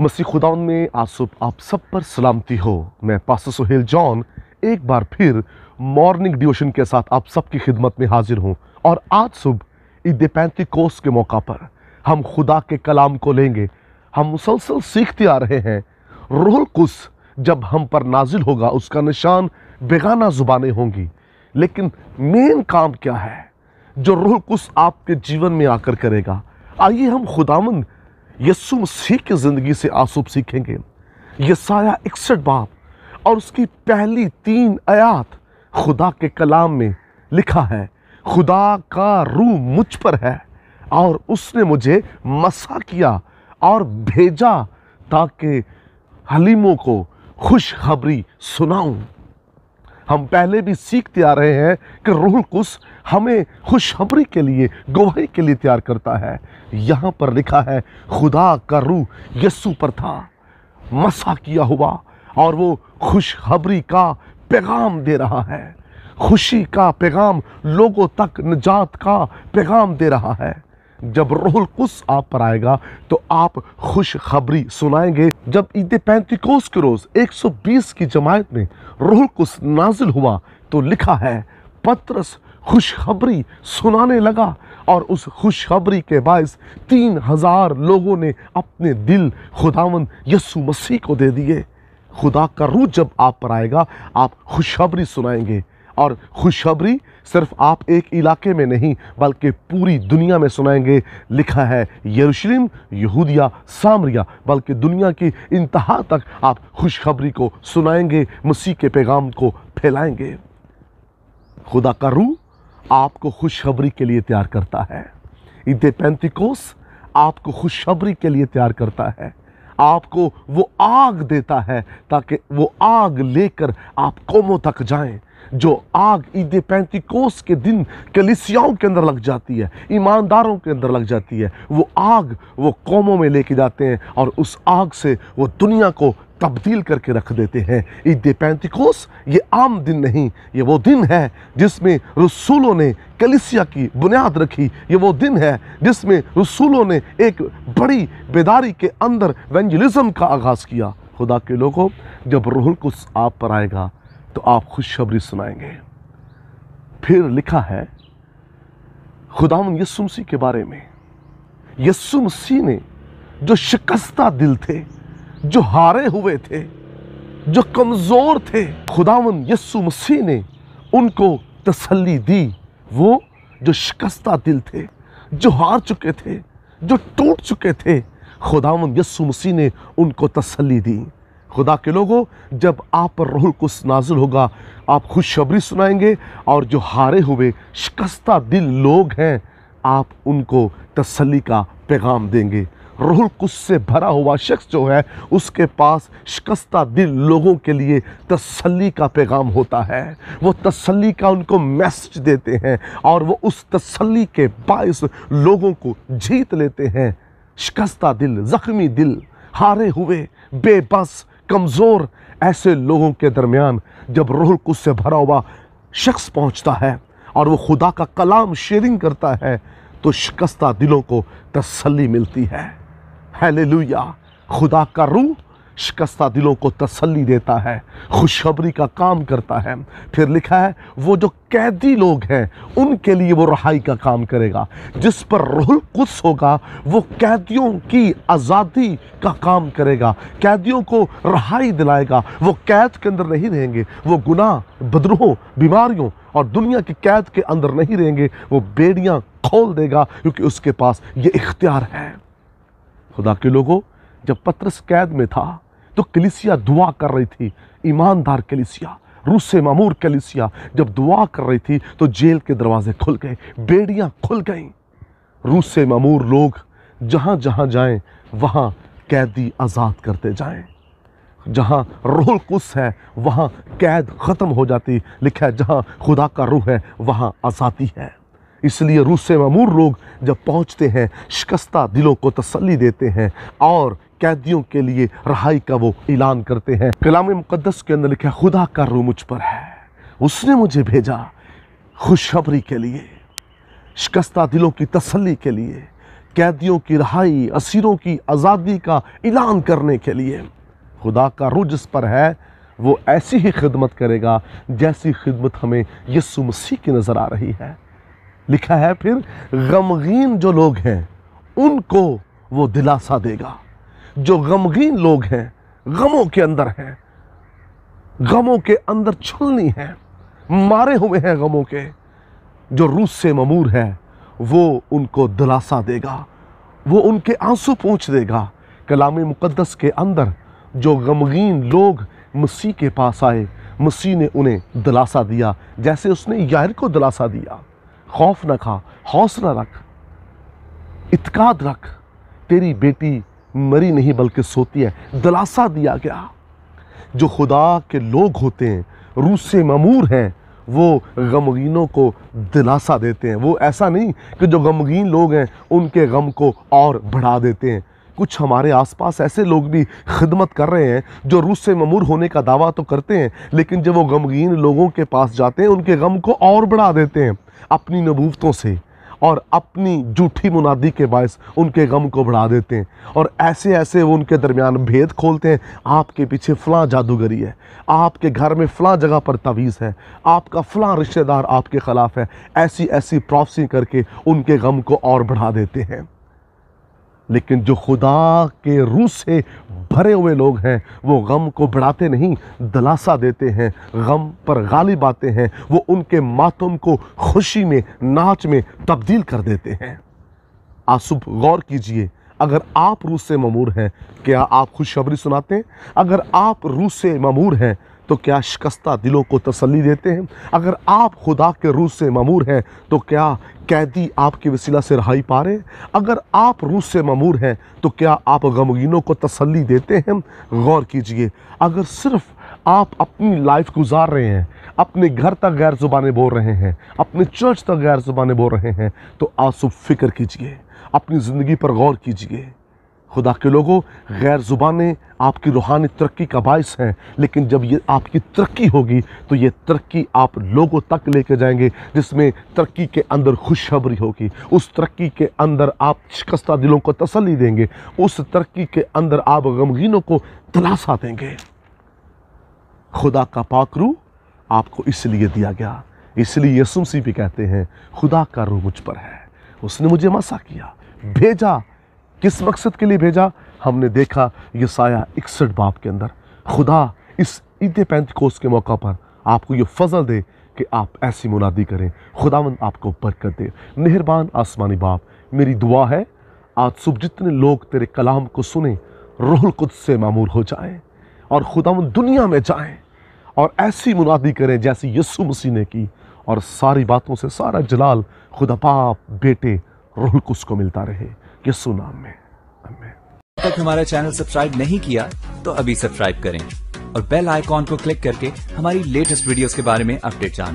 मसीह खुदाउन में आज सुबह आप सब पर सलामती हो मैं पास्टर सुहेल जॉन एक बार फिर मॉर्निंग डिवोशन के साथ आप सबकी खिदमत में हाजिर हूँ और आज सुबह ईद पैंती कोस के मौका पर हम खुदा के कलाम को लेंगे हम मुसलसल सीखते आ रहे हैं रोहल कुस जब हम पर नाजिल होगा उसका निशान बेगाना जुबानें होंगी लेकिन मेन काम क्या है जो रोहल कुस आपके जीवन में आकर करेगा आइए हम खुदामंद यस्सु मसीह की ज़िंदगी से आसूब सीखेंगे यसाया इकसठ बाप और उसकी पहली तीन आयात खुदा के कलाम में लिखा है खुदा का रूह मुझ पर है और उसने मुझे मसा किया और भेजा ताकि हलीमों को खुशखबरी सुनाऊं हम पहले भी सीखते आ रहे हैं कि रूह कुस हमें खुशखबरी के लिए गवाही के लिए तैयार करता है यहाँ पर लिखा है खुदा का रूह यस्सु पर था मसा किया हुआ और वो खुशखबरी का पैगाम दे रहा है खुशी का पैगाम लोगों तक निजात का पैगाम दे रहा है जब रोहल कुस आप पर आएगा तो आप खुशखबरी सुनाएंगे जब ईद पैंतीकोस के रोज 120 की जमायत में रोहल कुछ नाजिल हुआ तो लिखा है पत्रस खुशखबरी सुनाने लगा और उस खुशखबरी के बायस तीन हजार लोगों ने अपने दिल खुदावन यसु मसीह को दे दिए खुदा का रूह जब आप पर आएगा आप खुशखबरी सुनाएंगे और खुशखबरी सिर्फ आप एक इलाके में नहीं बल्कि पूरी दुनिया में सुनाएंगे लिखा है यरूशलेम यहूदिया सामरिया बल्कि दुनिया की इंतहा तक आप खुशखबरी को सुनाएंगे मसीह के पैगाम को फैलाएंगे खुदा का रू आपको खुशखबरी के लिए तैयार करता है ईद पैंतिकोस आपको खुशखबरी के लिए तैयार करता है आपको वो आग देता है ताकि वो आग लेकर आप कौमों तक जाएं जो आग ईद पैंतीकोस के दिन कलिसियाओं के अंदर लग जाती है ईमानदारों के अंदर लग जाती है वो आग वो कौमों में लेके जाते हैं और उस आग से वो दुनिया को तब्दील करके रख देते हैं ईद पैंतिकोस ये आम दिन नहीं ये वो दिन है जिसमें रसूलों ने कलिसिया की बुनियाद रखी ये वो दिन है जिसमें रसूलों ने एक बड़ी बेदारी के अंदर वेंजलिज़म का आगाज़ किया खुदा के लोगों जब रोहल कुछ आप पर आएगा तो आप खुशखबरी सुनाएंगे फिर लिखा है खुदाम यस्सु मसीह के बारे में यस्सु मसीह ने जो शिकस्ता दिल थे जो हारे हुए थे जो कमज़ोर थे खुदावन यस्सु मसीह ने उनको तसल्ली दी वो जो शिकस्ता दिल थे जो हार चुके थे जो टूट चुके थे खुदावन यस्सु मसीह ने उनको तसल्ली दी खुदा के लोगों जब आप पर रोहुल कुछ नाजुल होगा आप खुशखबरी सुनाएंगे और जो हारे हुए शिकस्ता दिल लोग हैं आप उनको तसली का पैगाम देंगे रोहुल कुछ से भरा हुआ शख्स जो है उसके पास शिकस्ता दिल लोगों के लिए तसली का पैगाम होता है वो तसली का उनको मैसेज देते हैं और वो उस तसली के बायस लोगों को जीत लेते हैं शिकस्ता दिल ज़ख्मी दिल हारे हुए बेबस कमज़ोर ऐसे लोगों के दरमियान जब रोह कुछ से भरा हुआ शख्स पहुंचता है और वो खुदा का कलाम शेयरिंग करता है तो शिकस्ता दिलों को तसल्ली मिलती है हैले खुदा का रूह शिकस्ता दिलों को तसल्ली देता है खुशखबरी का काम करता है फिर लिखा है वो जो कैदी लोग हैं उनके लिए वो रहाई का काम करेगा जिस पर रुहल कुछ होगा वो कैदियों की आज़ादी का काम करेगा कैदियों को रहाई दिलाएगा वो कैद के अंदर नहीं रहेंगे वो गुनाह बदरों बीमारियों और दुनिया की कैद के अंदर नहीं रहेंगे वो बेड़ियाँ खोल देगा क्योंकि उसके पास ये इख्तियार है खुदा के लोगों जब पत्रस कैद में था तो कलिसिया दुआ कर रही थी ईमानदार कलिसिया रूस से मामूर कलिसिया जब दुआ कर रही थी तो जेल के दरवाजे खुल गए बेड़ियाँ खुल गईं रूस से मामूर लोग जहाँ जहाँ जाएं वहाँ कैदी आज़ाद करते जाएं जहाँ रोल कुस है वहाँ कैद ख़त्म हो जाती लिखा है जहाँ खुदा का रूह है वहाँ आज़ादी है इसलिए रूस से ममूर लोग जब पहुँचते हैं शिकस्ता दिलों को तसल्ली देते हैं और कैदियों के लिए रहाई का वो ऐलान करते हैं कलाम मुकदस के अंदर लिखा खुदा का रू मुझ पर है उसने मुझे भेजा खुशखबरी के लिए शिकस्ता दिलों की तसल्ली के लिए कैदियों की रहाई असीरों की आज़ादी का ऐलान करने के लिए खुदा का रू जिस पर है वो ऐसी ही खिदमत करेगा जैसी खिदमत हमें यसु मसीह की नज़र आ रही है लिखा है फिर गमगीन जो लोग हैं उनको वो दिलासा देगा जो गमगीन लोग हैं गमों के अंदर हैं गमों के अंदर छुलनी है मारे हुए हैं गमों के जो रूस से ममूर है वो उनको दिलासा देगा वो उनके आंसू पूछ देगा कलाम मुक़दस के अंदर जो गमगीन लोग मसीह के पास आए मसीह ने उन्हें दिलासा दिया जैसे उसने यार को दिलासा दिया खौफ न खा हौसला रख इतकाद रख तेरी बेटी मरी नहीं बल्कि सोती है दिलासा दिया गया जो खुदा के लोग होते हैं रूस से ममूर हैं वो गमगीनों को दिलासा देते हैं वो ऐसा नहीं कि जो गमगीन लोग हैं उनके गम को और बढ़ा देते हैं कुछ हमारे आसपास ऐसे लोग भी खिदमत कर रहे हैं जो रूस से ममूर होने का दावा तो करते हैं लेकिन जब वो गमगीन लोगों के पास जाते हैं उनके गम को और बढ़ा देते हैं अपनी नबूवतों से और अपनी झूठी मुनादी के बायस उनके गम को बढ़ा देते हैं और ऐसे ऐसे वो उनके दरमियान भेद खोलते हैं आपके पीछे फ़लाँ जादूगरी है आपके घर में फ़लाँ जगह पर तवीज़ है आपका फ़लाँ रिश्तेदार आपके ख़िलाफ़ है ऐसी ऐसी प्रॉफसी करके उनके गम को और बढ़ा देते हैं लेकिन जो खुदा के रूह से भरे हुए लोग हैं वो गम को बढ़ाते नहीं दलासा देते हैं गम पर गालिब आते हैं वो उनके मातम को खुशी में नाच में तब्दील कर देते हैं आसुब गौर कीजिए अगर आप रूस से ममूर हैं क्या आप खुशखबरी सुनाते हैं अगर आप रूस से ममूर हैं तो क्या शिकस्ता दिलों को तसल्ली देते हैं अगर आप खुदा के रूह से ममूर हैं तो क्या कैदी आपके वसीला से रहाई पा रहे अगर आप रूह से ममूर हैं तो क्या आप गमगीनों को तसल्ली देते हैं गौर कीजिए अगर सिर्फ आप अपनी लाइफ गुजार रहे हैं अपने घर तक गैर ज़ुबानें बोल रहे हैं अपने चर्च तक गैर ज़ुबानें बोल रहे हैं तो आंसू फिक्र कीजिए अपनी ज़िंदगी पर गौर कीजिए खुदा के लोगों गैर ज़ुबानें आपकी रूहानी तरक्की का बायस हैं लेकिन जब ये आपकी तरक्की होगी तो ये तरक्की आप लोगों तक लेके जाएंगे जिसमें तरक्की के अंदर खुशखबरी होगी उस तरक्की के अंदर आप शिकस्ता दिलों को तसली देंगे उस तरक्की के अंदर आप गमगीनों को तलाशा देंगे खुदा का पाकरू आपको इसलिए दिया गया इसलिए यसुमसी भी कहते हैं खुदा का रूह मुझ पर है उसने मुझे मसा किया भेजा किस मकसद के लिए भेजा हमने देखा ये साया इकसठ बाप के अंदर खुदा इस ईद कोस के मौका पर आपको ये फजल दे कि आप ऐसी मुनादी करें खुदावंद आपको बरकत दे मेहरबान आसमानी बाप मेरी दुआ है आज सुबह जितने लोग तेरे कलाम को सुने रोहल खुद से मामूर हो जाए और खुदावन दुनिया में जाए और ऐसी मुनादी करें जैसी यस्सु मसीह ने की और सारी बातों से सारा जलाल खुदा बाप बेटे रोहल कुछ को मिलता रहे यस्सु नाम में तक हमारा चैनल सब्सक्राइब नहीं किया तो अभी सब्सक्राइब करें और बेल आइकॉन को क्लिक करके हमारी लेटेस्ट वीडियोस के बारे में अपडेट जानें